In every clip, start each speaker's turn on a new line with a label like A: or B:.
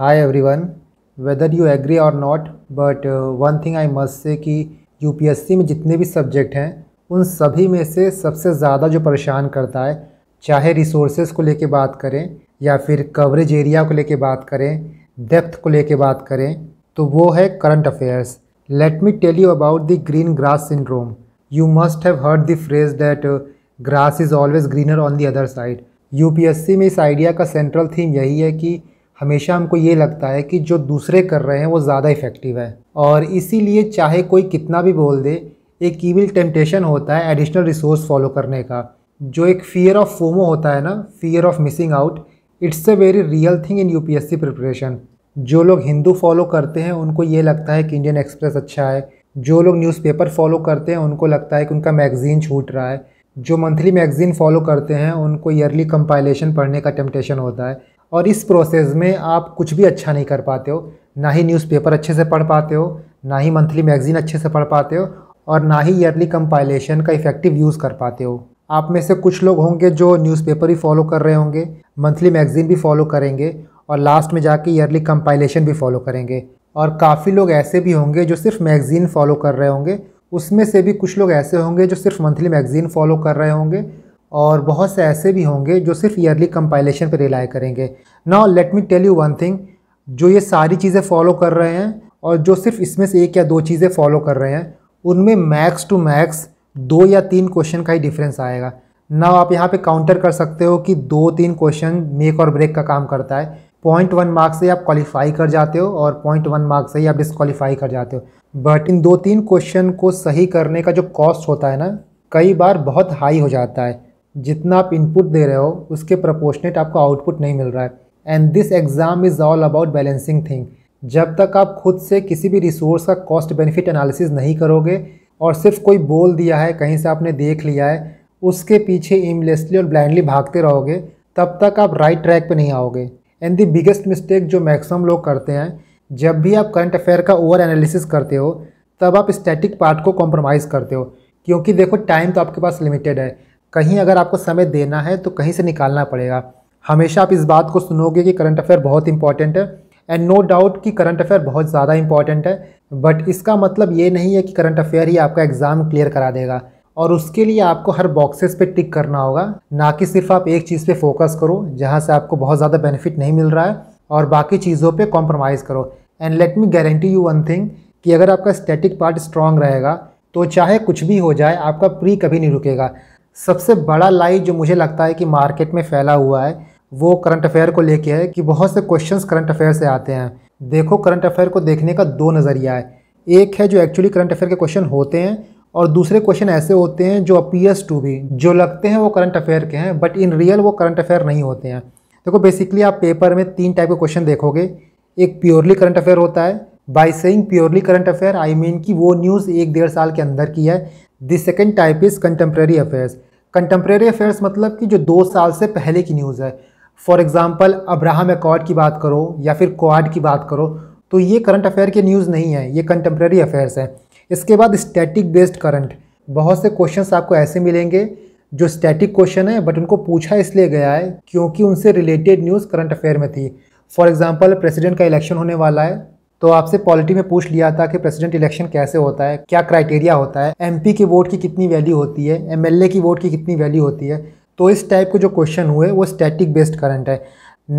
A: hi everyone whether you agree or not but one thing I must say कि UPSC में जितने भी subject हैं उन सभी में से सबसे ज़्यादा जो परेशान करता है चाहे रिसोर्सेज को लेके बात करें या फिर कवरेज एरिया को लेके बात करें डेप्थ को लेके बात करें तो वो है current affairs let me tell you about the green grass syndrome you must have heard the phrase that grass is always greener on the other side you में इस आइडिया का सेंट्रल थीम यही है कि हमेशा हमको ये लगता है कि जो दूसरे कर रहे हैं वो ज़्यादा इफ़ेक्टिव है और इसीलिए चाहे कोई कितना भी बोल दे एक ईविल टेम्पटेशन होता है एडिशनल रिसोर्स फॉलो करने का जो एक फियर ऑफ फोमो होता है ना fear of missing out it's a very real thing in UPSC preparation जो लोग हिंदू फॉलो करते हैं उनको ये लगता है कि इंडियन एक्सप्रेस अच्छा है जो लोग न्यूज़पेपर फॉलो करते हैं उनको लगता है कि उनका मैगज़ीन छूट रहा है जो मंथली मैगज़ीन फॉलो करते हैं उनको ईयरली कंपाइलेशन पढ़ने का टेम्पटेशन होता है और इस प्रोसेस में आप कुछ भी अच्छा नहीं कर पाते हो ना ही न्यूज़पेपर अच्छे से पढ़ पाते हो ना ही मंथली मैगजीन अच्छे से पढ़ पाते हो और ना ही ईयरली कंपाइलेशन का इफ़ेक्टिव यूज़ कर पाते हो आप में से कुछ लोग होंगे जो न्यूज़पेपर भी फॉलो कर रहे होंगे मंथली मैगजीन भी फॉलो करेंगे और लास्ट में जाके ईयरली कंपाइलेशन भी फॉलो करेंगे और काफ़ी लोग ऐसे भी होंगे जो सिर्फ मैगज़ीन फॉलो कर रहे होंगे उसमें से भी कुछ लोग ऐसे होंगे जो सिर्फ मंथली मैगज़ीन फॉलो कर रहे होंगे और बहुत से ऐसे भी होंगे जो सिर्फ ईयरली कंपाइलेशन पर रिलाई करेंगे now let me tell you one thing जो ये सारी चीज़ें फॉलो कर रहे हैं और जो सिर्फ इसमें से एक या दो चीज़ें फॉलो कर रहे हैं उनमें मैक्स टू मैक्स दो या तीन क्वेश्चन का ही डिफरेंस आएगा ना आप यहाँ पे काउंटर कर सकते हो कि दो तीन क्वेश्चन मेक और ब्रेक का काम करता है पॉइंट वन मार्क्स से आप क्वालिफाई कर जाते हो और पॉइंट वन मार्क्स से ही आप डिसक्वालीफाई कर जाते हो बट इन दो तीन क्वेश्चन को सही करने का जो कॉस्ट होता है ना कई बार बहुत हाई हो जाता है जितना आप इनपुट दे रहे हो उसके प्रपोर्शनेट आपको आउटपुट नहीं मिल रहा है and this exam is all about balancing thing जब तक आप खुद से किसी भी रिसोर्स का कॉस्ट बेनिफिट एनालिसिस नहीं करोगे और सिर्फ कोई बोल दिया है कहीं से आपने देख लिया है उसके पीछे एमलेसली और ब्लाइंडली भागते रहोगे तब तक आप राइट right ट्रैक पे नहीं आओगे एंड दी बिगेस्ट मिस्टेक जो मैक्सिमम लोग करते हैं जब भी आप करंट अफेयर का ओवर एनालिसिस करते हो तब आप स्टैटिक पार्ट को कॉम्प्रोमाइज़ करते हो क्योंकि देखो टाइम तो आपके पास लिमिटेड है कहीं अगर आपको समय देना है तो कहीं से निकालना पड़ेगा हमेशा आप इस बात को सुनोगे कि करंट अफेयर बहुत इंपॉर्टेंट है एंड नो डाउट कि करंट अफेयर बहुत ज़्यादा इंपॉर्टेंट है बट इसका मतलब ये नहीं है कि करंट अफेयर ही आपका एग्ज़ाम क्लियर करा देगा और उसके लिए आपको हर बॉक्सेस पे टिक करना होगा ना कि सिर्फ आप एक चीज़ पे फोकस करो जहाँ से आपको बहुत ज़्यादा बेनिफिट नहीं मिल रहा है और बाकी चीज़ों पे कॉम्प्रोमाइज़ करो and let me guarantee you one thing कि अगर आपका स्टैटिक पार्ट स्ट्रांग रहेगा तो चाहे कुछ भी हो जाए आपका प्री कभी नहीं रुकेगा सबसे बड़ा लाई जो मुझे लगता है कि मार्केट में फैला हुआ है वो करंट अफेयर को लेके है कि बहुत से क्वेश्चंस करंट अफेयर से आते हैं देखो करंट अफेयर को देखने का दो नज़रिया है एक है जो एक्चुअली करंट अफेयर के क्वेश्चन होते हैं और दूसरे क्वेश्चन ऐसे होते हैं जो अपीयर्स टू भी जो लगते हैं वो करंट अफेयर के हैं बट इन रियल वो करंट अफेयर नहीं होते हैं देखो बेसिकली आप पेपर में तीन टाइप के क्वेश्चन देखोगे एक प्योरली करंट अफेयर होता है by saying purely current affair I mean कि वो न्यूज़ एक डेढ़ साल के अंदर की है the second type is contemporary affairs contemporary affairs मतलब कि जो दो साल से पहले की न्यूज़ है फॉर एग्ज़ाम्पल अब्राहम एकॉर्ड की बात करो या फिर क्वाड की बात करो तो ये करंट अफेयर के न्यूज़ नहीं है ये कंटेम्प्रेरी अफेयर्स हैं इसके बाद स्टैटिक बेस्ड करंट बहुत से क्वेश्चन आपको ऐसे मिलेंगे जो स्टैटिक क्वेश्चन है बट उनको पूछा इसलिए गया है क्योंकि उनसे रिलेटेड न्यूज़ करंट अफेयर में थी फॉर एग्ज़ाम्पल प्रेसिडेंट का इलेक्शन होने वाला है तो आपसे पॉलिटी में पूछ लिया था कि प्रेसिडेंट इलेक्शन कैसे होता है क्या क्राइटेरिया होता है एम के वोट की कितनी वैल्यू होती है एम की वोट की कितनी वैल्यू होती है तो इस टाइप के जो क्वेश्चन हुए वो स्टैटिक बेस्ड करंट है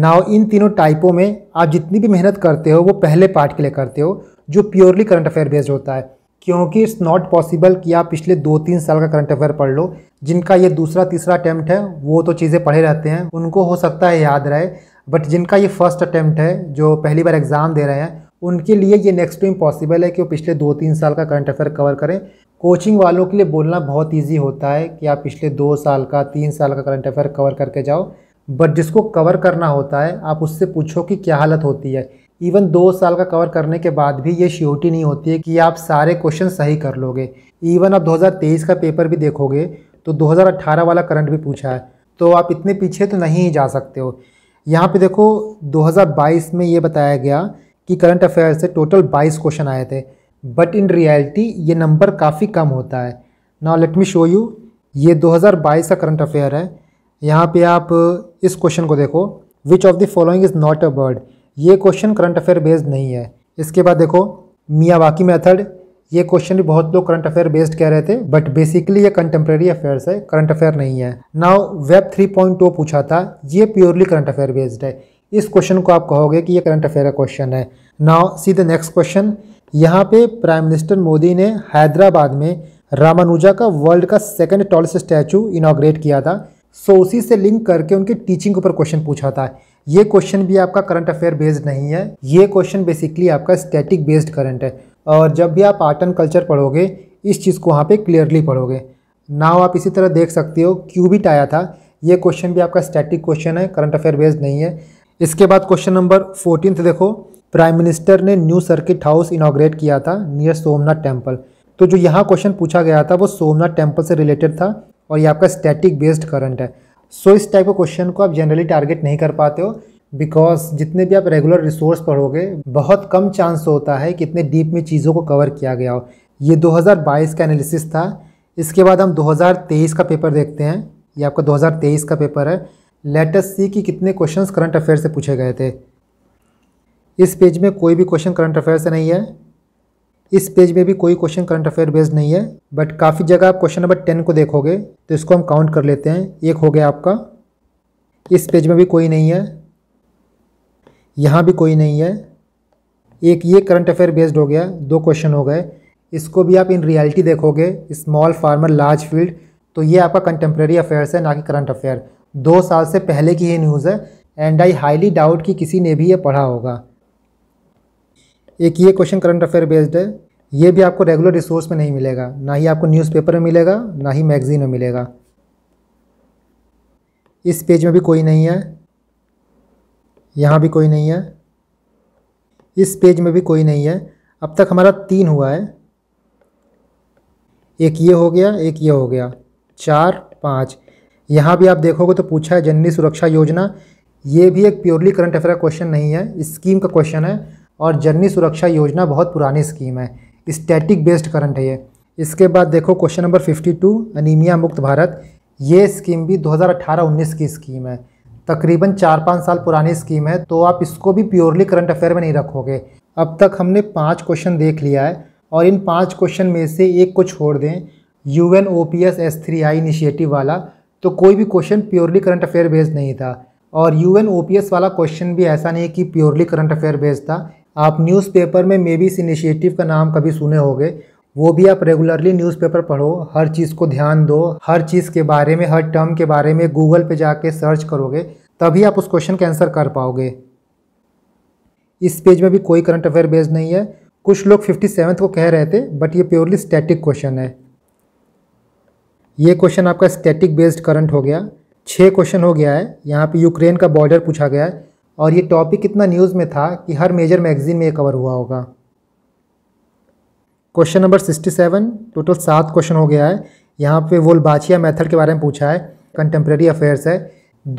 A: नाव इन तीनों टाइपों में आप जितनी भी मेहनत करते हो वो पहले पार्ट के लिए करते हो जो प्योरली करंट अफेयर बेस्ड होता है क्योंकि इट्स नॉट पॉसिबल कि आप पिछले दो तीन साल का करंट अफेयर पढ़ लो जिनका ये दूसरा तीसरा अटैम्प्ट है वो तो चीज़ें पढ़े रहते हैं उनको हो सकता है याद रहे बट जिनका ये फर्स्ट अटैम्प्ट है जो पहली बार एग्ज़ाम दे रहे हैं उनके लिए ये नेक्स्ट टू इम्पॉसिबल है कि वो पिछले दो तीन साल का करंट अफेयर कवर करें कोचिंग वालों के लिए बोलना बहुत ईजी होता है कि आप पिछले दो साल का तीन साल का करंट अफेयर कवर करके जाओ बट जिसको कवर करना होता है आप उससे पूछो कि क्या हालत होती है इवन दो साल का कवर करने के बाद भी ये श्योरिटी नहीं होती है कि आप सारे क्वेश्चन सही कर लोगे इवन आप 2023 का पेपर भी देखोगे तो 2018 वाला करंट भी पूछा है तो आप इतने पीछे तो नहीं जा सकते हो यहाँ पे देखो 2022 में ये बताया गया कि करंट अफेयर से टोटल 22 क्वेश्चन आए थे बट इन रियलिटी ये नंबर काफ़ी कम होता है now let me show you ये 2022 का करंट अफेयर है यहाँ पे आप इस क्वेश्चन को देखो which of the following is not a bird ये क्वेश्चन करंट अफेयर बेस्ड नहीं है इसके बाद देखो मियाँ बाकी मेथड ये क्वेश्चन भी बहुत लोग करंट अफेयर बेस्ड कह रहे थे बट बेसिकली ये कंटेम्प्रेरी अफेयर्स है करंट अफेयर नहीं है नाउ वेब 3.2 पूछा था ये प्योरली करंट अफेयर बेस्ड है इस क्वेश्चन को आप कहोगे कि ये करंट अफेयर का क्वेश्चन है now see the next question यहाँ पे प्राइम मिनिस्टर मोदी ने हैदराबाद में रामानुजा का वर्ल्ड का सेकेंड टॉलेस्ट स्टैचू इनाग्रेट किया था सो so, उसी से लिंक करके उनके टीचिंग के ऊपर क्वेश्चन पूछा था ये क्वेश्चन भी आपका करंट अफेयर बेस्ड नहीं है ये क्वेश्चन बेसिकली आपका स्टैटिक बेस्ड करंट है और जब भी आप आर्ट एंड कल्चर पढ़ोगे इस चीज़ को वहाँ पे क्लियरली पढ़ोगे नाव आप इसी तरह देख सकते हो क्यूबिट आया था ये क्वेश्चन भी आपका स्टैटिक क्वेश्चन है करंट अफेयर बेस्ड नहीं है इसके बाद क्वेश्चन नंबर फोर्टीन देखो प्राइम मिनिस्टर ने न्यू सर्किट हाउस इनाग्रेट किया था नियर सोमनाथ टेम्पल तो जो यहाँ क्वेश्चन पूछा गया था वो सोमनाथ टेम्पल से रिलेटेड था और ये आपका स्टैटिक बेस्ड करंट है सो so, इस टाइप के क्वेश्चन को आप जनरली टारगेट नहीं कर पाते हो बिकॉज जितने भी आप रेगुलर रिसोर्स पढ़ोगे बहुत कम चांस होता है कि इतने डीप में चीज़ों को कवर किया गया हो ये 2022 का एनालिसिस था इसके बाद हम 2023 का पेपर देखते हैं ये आपका 2023 का पेपर है लेटेस्ट सी की कितने क्वेश्चंस करंट अफेयर से पूछे गए थे इस पेज में कोई भी क्वेश्चन करंट अफेयर से नहीं है इस पेज में भी कोई क्वेश्चन करंट अफेयर बेस्ड नहीं है बट काफ़ी जगह आप क्वेश्चन नंबर टेन को देखोगे तो इसको हम काउंट कर लेते हैं एक हो गया आपका इस पेज में भी कोई नहीं है यहाँ भी कोई नहीं है एक ये करंट अफेयर बेस्ड हो गया दो क्वेश्चन हो गए इसको भी आप इन रियलिटी देखोगे स्मॉल फार्मर लार्ज फील्ड तो ये आपका कंटेम्प्रेरी अफेयर्स है ना कि करंट अफेयर दो साल से पहले की ये न्यूज़ है एंड आई हाईली डाउट कि किसी ने भी ये पढ़ा होगा एक ये क्वेश्चन करंट अफेयर बेस्ड है ये भी आपको रेगुलर रिसोर्स में नहीं मिलेगा ना ही आपको न्यूज़पेपर में मिलेगा ना ही मैगज़ीन में मिलेगा इस पेज में भी कोई नहीं है यहाँ भी कोई नहीं है इस पेज में भी कोई नहीं है अब तक हमारा तीन हुआ है एक ये हो गया एक ये हो गया चार पाँच यहाँ भी आप देखोगे तो पूछा है जननी सुरक्षा योजना ये भी एक प्योरली करंट अफेयर क्वेश्चन नहीं है स्कीम का क्वेश्चन है और जननी सुरक्षा योजना बहुत पुरानी स्कीम है स्टैटिक बेस्ड करंट है ये इसके बाद देखो क्वेश्चन नंबर 52 अनीमिया मुक्त भारत ये स्कीम भी 2018-19 की स्कीम है तकरीबन चार पाँच साल पुरानी स्कीम है तो आप इसको भी प्योरली करंट अफेयर में नहीं रखोगे अब तक हमने पाँच क्वेश्चन देख लिया है और इन पाँच क्वेश्चन में से एक को छोड़ दें U N O P S S three I initiative वाला तो कोई भी question purely current affair based नहीं था और यू एन वाला क्वेश्चन भी ऐसा नहीं कि प्योरली करंट अफेयर बेस्ड था आप न्यूज़पेपर में मे बी इस इनिशिएटिव का नाम कभी सुने होंगे वो भी आप रेगुलरली न्यूज़पेपर पढ़ो हर चीज़ को ध्यान दो हर चीज़ के बारे में हर टर्म के बारे में गूगल पे जाके सर्च करोगे तभी आप उस क्वेश्चन का आंसर कर पाओगे इस पेज में भी कोई करंट अफेयर बेस्ड नहीं है कुछ लोग फिफ्टी सेवन्थ को कह रहे थे बट ये प्योरली स्टैटिक क्वेश्चन है ये क्वेश्चन आपका स्टैटिक बेस्ड करंट हो गया छः क्वेश्चन हो गया है यहाँ पे यूक्रेन का बॉर्डर पूछा गया है और ये टॉपिक इतना न्यूज़ में था कि हर मेजर मैगजीन में ये कवर हुआ होगा question number sixty seven total सात क्वेश्चन हो गया है यहाँ पे वोलबाचिया मेथड के बारे में पूछा है कंटेम्प्रेरी अफेयर्स है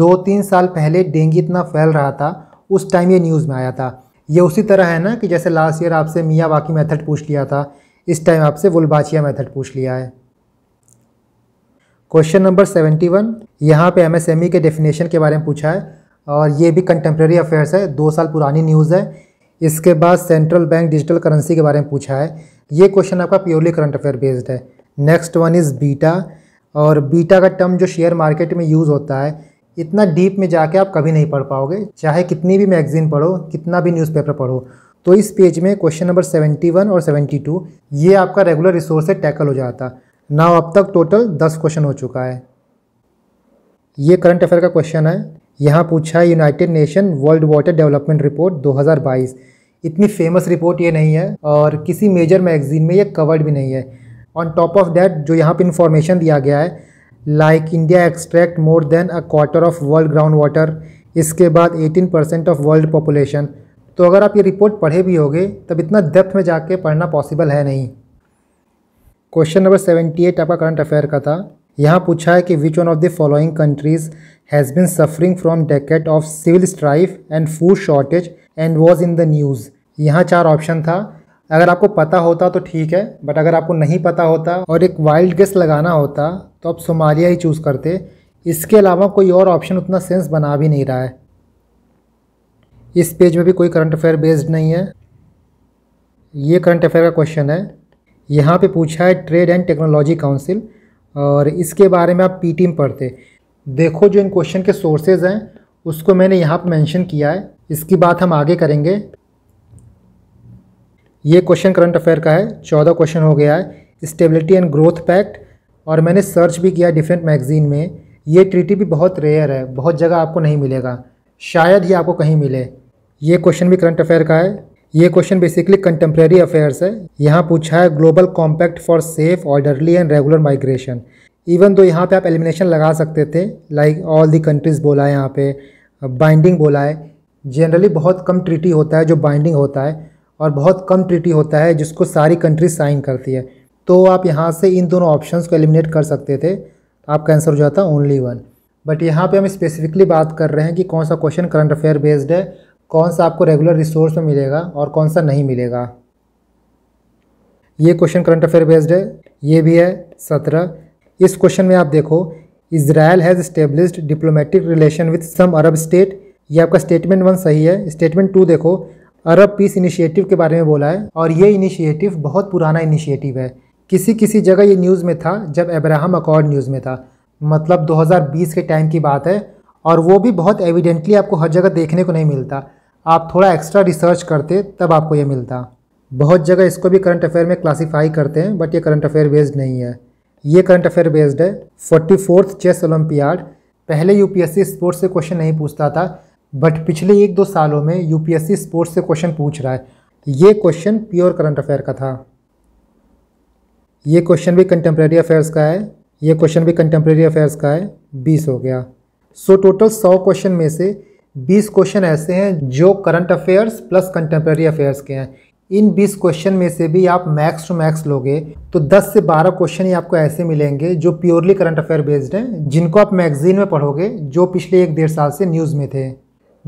A: दो तीन साल पहले डेंगू इतना फैल रहा था उस टाइम ये न्यूज़ में आया था ये उसी तरह है ना कि जैसे लास्ट ईयर आपसे मियाँ मेथड पूछ लिया था इस टाइम आपसे वुलबाचिया मेथड पूछ लिया है क्वेश्चन नंबर सेवेंटी वन यहाँ पर ई e के डेफिनेशन के बारे में पूछा है और ये भी कंटेम्प्रेरी अफेयर्स है दो साल पुरानी न्यूज़ है इसके बाद सेंट्रल बैंक डिजिटल करेंसी के बारे में पूछा है ये क्वेश्चन आपका प्योरली करंट अफेयर बेस्ड है नेक्स्ट वन इज़ बीटा और बीटा का टर्म जो शेयर मार्केट में यूज़ होता है इतना डीप में जाके आप कभी नहीं पढ़ पाओगे चाहे कितनी भी मैगजीन पढ़ो कितना भी न्यूज़पेपर पढ़ो तो इस पेज में क्वेश्चन नंबर सेवेंटी वन और टू ये आपका रेगुलर रिसोर्स से टैकल हो जाता नाउ अब तक टोटल दस क्वेश्चन हो चुका है ये करंट अफेयर का क्वेश्चन है यहाँ पूछा है united nation world water development report 2022 इतनी फेमस रिपोर्ट ये नहीं है और किसी मेजर मैगजीन में ये कवर्ड भी नहीं है ऑन टॉप ऑफ डैट जो यहाँ पे इंफॉर्मेशन दिया गया है like India extract more than a quarter of world ground water इसके बाद 18 परसेंट ऑफ वर्ल्ड पॉपुलेशन तो अगर आप ये रिपोर्ट पढ़े भी होगे तब इतना डेप्थ में जाके पढ़ना पॉसिबल है नहीं क्वेश्चन नंबर सेवेंटी एट आपका करंट अफेयर का था यहाँ पूछा है कि which one of the following countries has been suffering from decade of civil strife and food shortage and was in the news यहाँ चार ऑप्शन था अगर आपको पता होता तो ठीक है बट अगर आपको नहीं पता होता और एक वाइल्ड गेस लगाना होता तो आप सोमालिया ही चूज़ करते इसके अलावा कोई और ऑप्शन उतना सेंस बना भी नहीं रहा है इस पेज में भी कोई करंट अफेयर बेस्ड नहीं है ये करंट अफेयर का क्वेश्चन है यहाँ पे पूछा है ट्रेड एंड टेक्नोलॉजी काउंसिल और इसके बारे में आप पी में पढ़ते देखो जो इन क्वेश्चन के सोर्सेज हैं उसको मैंने यहाँ पर मैंशन किया है इसकी बात हम आगे करेंगे ये क्वेश्चन करंट अफेयर का है चौदह क्वेश्चन हो गया है स्टेबिलिटी एंड ग्रोथ पैक्ट और मैंने सर्च भी किया डिफरेंट मैगजीन में ये ट्रीटी भी बहुत रेयर है बहुत जगह आपको नहीं मिलेगा शायद ही आपको कहीं मिले ये क्वेश्चन भी करंट अफेयर का है ये क्वेश्चन बेसिकली कंटेम्प्रेरी अफेयर्स है यहाँ पूछा है global compact for safe orderly and regular migration even though यहाँ पे आप एलिमिनेशन लगा सकते थे लाइक ऑल दी कंट्रीज़ बोला है यहाँ पे बाइंडिंग बोला है जनरली बहुत कम ट्रीटी होता है जो बाइंडिंग होता है और बहुत कम ट्रीटी होता है जिसको सारी कंट्री साइन करती है तो आप यहाँ से इन दोनों ऑप्शंस को एलिमिनेट कर सकते थे आपका आंसर हो जाता ओनली वन बट यहाँ पे हम स्पेसिफिकली बात कर रहे हैं कि कौन सा क्वेश्चन करंट अफेयर बेस्ड है कौन सा आपको रेगुलर रिसोर्स में मिलेगा और कौन सा नहीं मिलेगा ये क्वेश्चन करंट अफेयर बेस्ड है ये भी है सत्रह इस क्वेश्चन में आप देखो Israel has established diplomatic relation with some Arab state ये आपका स्टेटमेंट वन सही है स्टेटमेंट टू देखो अरब पीस इनिशिएटिव के बारे में बोला है और ये इनिशिएटिव बहुत पुराना इनिशिएटिव है किसी किसी जगह ये न्यूज़ में था जब अब्राहम अकॉर्ड न्यूज़ में था मतलब 2020 के टाइम की बात है और वो भी बहुत एविडेंटली आपको हर जगह देखने को नहीं मिलता आप थोड़ा एक्स्ट्रा रिसर्च करते तब आपको ये मिलता बहुत जगह इसको भी करंट अफेयर में क्लासीफाई करते हैं बट ये करंट अफेयर बेस्ड नहीं है ये करंट अफेयर बेस्ड है फोर्टी फोर्थ चेस ओलम्पियाड पहले यूपीएससी स्पोर्ट्स से क्वेश्चन नहीं पूछता था बट पिछले एक दो सालों में यूपीएससी स्पोर्ट्स से क्वेश्चन पूछ रहा है ये क्वेश्चन प्योर करंट अफेयर का था ये क्वेश्चन भी कंटेम्प्रेरी अफेयर्स का है ये क्वेश्चन भी कंटेम्प्रेरी अफेयर्स का है बीस हो गया सो टोटल सौ क्वेश्चन में से बीस क्वेश्चन ऐसे हैं जो current affairs plus contemporary affairs के हैं इन 20 क्वेश्चन में से भी आप मैक्स टू मैक्स लोगे तो 10 से 12 क्वेश्चन ही आपको ऐसे मिलेंगे जो प्योरली करंट अफेयर बेस्ड हैं जिनको आप मैगजीन में पढ़ोगे जो पिछले एक डेढ़ साल से न्यूज़ में थे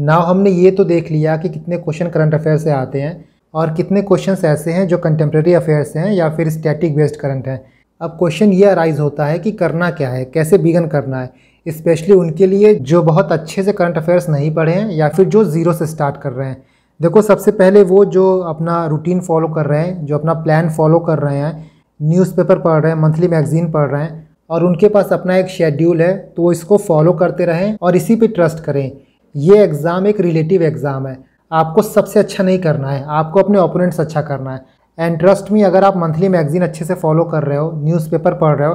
A: ना हमने ये तो देख लिया कि कितने क्वेश्चन करंट अफेयर से आते हैं और कितने क्वेश्चन ऐसे हैं जो कंटेम्प्रेरी अफेयर्स हैं या फिर स्टैटिक बेस्ड करंट हैं अब क्वेश्चन ये अराइज होता है कि करना क्या है कैसे बिगन करना है स्पेशली उनके लिए जो बहुत अच्छे से करंट अफेयर्स नहीं पढ़े हैं या फिर जो ज़ीरो से स्टार्ट कर रहे हैं देखो सबसे पहले वो जो अपना रूटीन फॉलो कर रहे हैं जो अपना प्लान फॉलो कर रहे हैं न्यूज़पेपर पढ़ रहे हैं मंथली मैगजीन पढ़ रहे हैं और उनके पास अपना एक शेड्यूल है तो वो इसको फॉलो करते रहें और इसी पे ट्रस्ट करें ये एग्ज़ाम एक रिलेटिव एग्ज़ाम है आपको सबसे अच्छा नहीं करना है आपको अपने ओपोनेंट्स अच्छा करना है एंड ट्रस्ट में अगर आप मंथली मैगजीन अच्छे से फॉलो कर रहे हो न्यूज़पेपर पढ़ रहे हो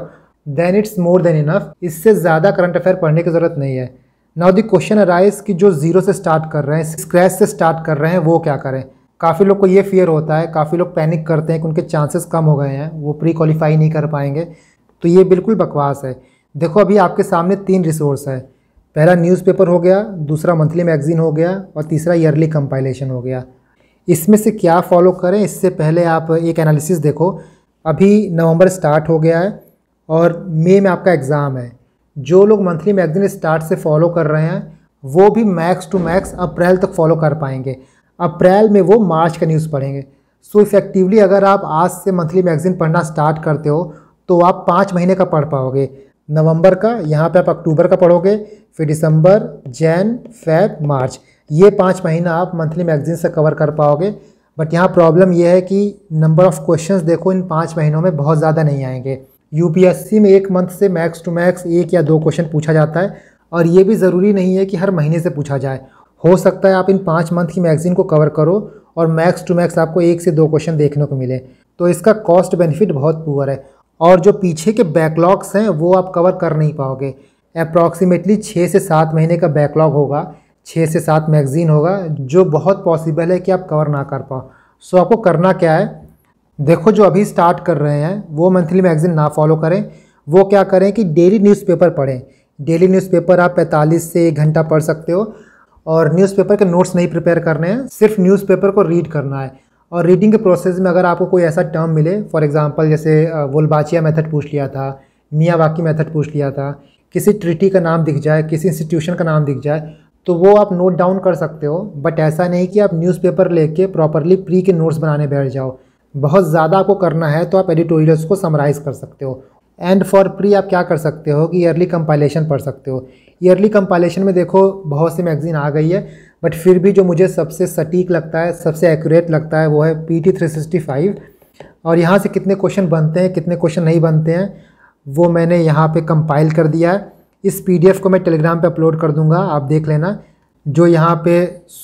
A: then it's more than enough इससे ज़्यादा करंट अफेयर पढ़ने की ज़रूरत नहीं है नाउ दी क्वेश्चन अराइज कि जो जीरो से स्टार्ट कर रहे हैं स्क्रैच से स्टार्ट कर रहे हैं वो क्या करें काफ़ी लोग को ये फियर होता है काफ़ी लोग पैनिक करते हैं कि उनके चांसेस कम हो गए हैं वो प्री क्वालिफाई नहीं कर पाएंगे तो ये बिल्कुल बकवास है देखो अभी आपके सामने तीन रिसोर्स है पहला न्यूज़पेपर हो गया दूसरा मंथली मैगजीन हो गया और तीसरा ईयरली कंपाइलेशन हो गया इसमें से क्या फॉलो करें इससे पहले आप एक एनालिसिस देखो अभी नवंबर स्टार्ट हो गया है और मे में आपका एग्ज़ाम है जो लोग मंथली मैगजीन स्टार्ट से फॉलो कर रहे हैं वो भी मैक्स टू मैक्स अप्रैल तक फॉलो कर पाएंगे अप्रैल में वो मार्च का न्यूज़ पढ़ेंगे सो so इफ़ेक्टिवली अगर आप आज से मंथली मैगजीन पढ़ना स्टार्ट करते हो तो आप पाँच महीने का पढ़ पाओगे नवंबर का यहाँ पे आप अक्टूबर का पढ़ोगे फिर दिसंबर जैन फेब मार्च ये पाँच महीना आप मंथली मैगजीन से कवर कर पाओगे बट यहाँ प्रॉब्लम यह है कि नंबर ऑफ़ क्वेश्चंस देखो इन पाँच महीनों में बहुत ज़्यादा नहीं आएंगे यूपीएससी में एक मंथ से मैक्स टू मैक्स एक या दो क्वेश्चन पूछा जाता है और ये भी ज़रूरी नहीं है कि हर महीने से पूछा जाए हो सकता है आप इन पाँच मंथ की मैगजीन को कवर करो और मैक्स टू मैक्स आपको एक से दो क्वेश्चन देखने को मिले तो इसका कॉस्ट बेनिफिट बहुत पुअर है और जो पीछे के बैकलॉग्स हैं वो आप कवर कर नहीं पाओगे अप्रॉक्सीमेटली छः से सात महीने का बैकलॉग होगा छः से सात मैगज़ीन होगा जो बहुत पॉसिबल है कि आप कवर ना कर पाओ सो आपको करना क्या है देखो जो अभी स्टार्ट कर रहे हैं वो मंथली मैगजीन ना फॉलो करें वो क्या करें कि डेली न्यूज़पेपर पढ़ें डेली न्यूज़पेपर आप 45 से एक घंटा पढ़ सकते हो और न्यूज़पेपर के नोट्स नहीं प्रिपेयर करने हैं सिर्फ न्यूज़पेपर को रीड करना है और रीडिंग के प्रोसेस में अगर आपको कोई ऐसा टर्म मिले फॉर एग्ज़ाम्पल जैसे वोलबाचिया मेथड पूछ लिया था मियावाकी मेथड पूछ लिया था किसी ट्रिटी का नाम दिख जाए किसी इंस्टीट्यूशन का नाम दिख जाए तो वो आप नोट डाउन कर सकते हो बट ऐसा नहीं कि आप न्यूज़पेपर लेके प्रॉपरली प्री के नोट्स बनाने बैठ जाओ बहुत ज़्यादा आपको करना है तो आप एडिटोरियल्स को समराइज़ कर सकते हो एंड फॉर फ्री आप क्या कर सकते हो कि ईयरली कंपाइलेशन पढ़ सकते हो ईयरली कंपाइलेशन में देखो बहुत सी मैगजीन आ गई है बट फिर भी जो मुझे सबसे सटीक लगता है सबसे एक्यूरेट लगता है वो है P T three sixty five और यहाँ से कितने क्वेश्चन बनते हैं कितने क्वेश्चन नहीं बनते हैं वो मैंने यहाँ पर कंपाइल कर दिया है इस पी डी एफ़ को मैं टेलीग्राम पर अपलोड कर दूँगा आप देख लेना जो यहाँ पे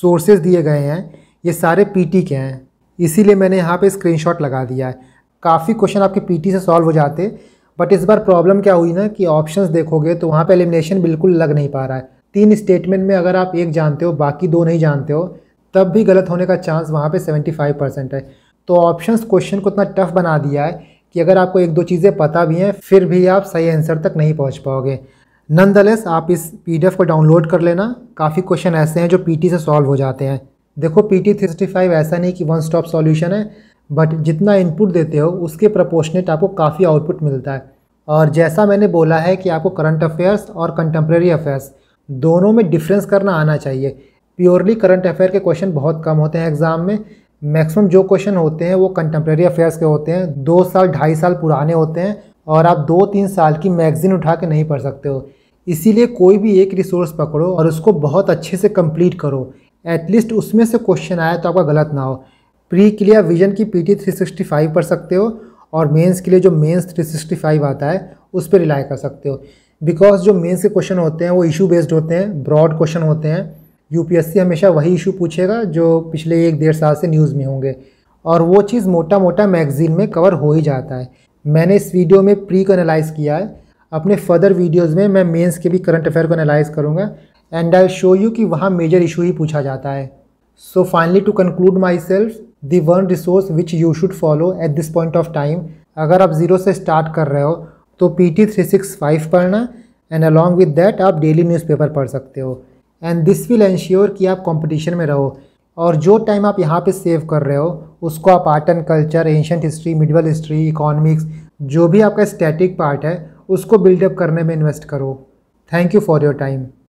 A: सोर्सेज दिए गए हैं ये सारे पी टी के हैं इसीलिए मैंने यहाँ पे स्क्रीनशॉट लगा दिया है काफ़ी क्वेश्चन आपके पीटी से सॉल्व हो जाते बट इस बार प्रॉब्लम क्या हुई ना कि ऑप्शंस देखोगे तो वहाँ पे एलिमिनेशन बिल्कुल लग नहीं पा रहा है तीन स्टेटमेंट में अगर आप एक जानते हो बाकी दो नहीं जानते हो तब भी गलत होने का चांस वहाँ पर सेवेंटी परसेंट है तो ऑप्शन क्वेश्चन को इतना टफ बना दिया है कि अगर आपको एक दो चीज़ें पता भी हैं फिर भी आप सही आंसर तक नहीं पहुँच पाओगे नंदलेस आप इस पीडीएफ को डाउनलोड कर लेना काफ़ी क्वेश्चन ऐसे हैं जो पीटी से सॉल्व हो जाते हैं देखो P T three sixty five ऐसा नहीं कि वन स्टॉप सॉल्यूशन है बट जितना इनपुट देते हो उसके प्रपोर्शनेट आपको काफ़ी आउटपुट मिलता है और जैसा मैंने बोला है कि आपको करंट अफेयर्स और कंटेम्प्रेरी अफेयर्स दोनों में डिफरेंस करना आना चाहिए प्योरली करंट अफेयर के क्वेश्चन बहुत कम होते हैं एग्ज़ाम में मैक्सिमम जो क्वेश्चन होते हैं वो कंटेम्प्रेरी अफेयर्स के होते हैं दो साल ढाई साल पुराने होते हैं और आप दो तीन साल की मैगजीन उठा के नहीं पढ़ सकते हो इसीलिए कोई भी एक रिसोर्स पकड़ो और उसको बहुत अच्छे से कंप्लीट करो एटलीस्ट उसमें से क्वेश्चन आया तो आपका गलत ना हो प्री के लिए विजन की पी टी पढ़ सकते हो और मेंस के लिए जो मेंस 365 आता है उस पर रिलाई कर सकते हो बिकॉज जो मेंस के क्वेश्चन होते हैं वो इशू बेस्ड होते हैं ब्रॉड क्वेश्चन होते हैं यूपीएससी हमेशा वही इशू पूछेगा जो पिछले एक डेढ़ साल से न्यूज़ में होंगे और वो चीज़ मोटा मोटा मैगजीन में कवर हो ही जाता है मैंने इस वीडियो में प्री को एनालाइज़ किया है अपने फर्दर वीडियोज़ में मैं मेन्स के भी करंट अफेयर को एनालाइज़ करूँगा एंड आई शो यू कि वहाँ मेजर इशू ही पूछा जाता है so finally to conclude myself the one resource which you should follow at this point of time अगर आप ज़ीरो से स्टार्ट कर रहे हो तो P T three six five पढ़ना एंड अलॉन्ग विद डैट आप डेली न्यूज़पेपर पढ़ सकते हो एंड दिस विल एन्श्योर कि आप कॉम्पिटिशन में रहो और जो टाइम आप यहाँ पे सेव कर रहे हो उसको आप art and culture ancient history medieval history economics जो भी आपका स्टैटिक पार्ट है उसको बिल्डअप करने में इन्वेस्ट करो thank you for your time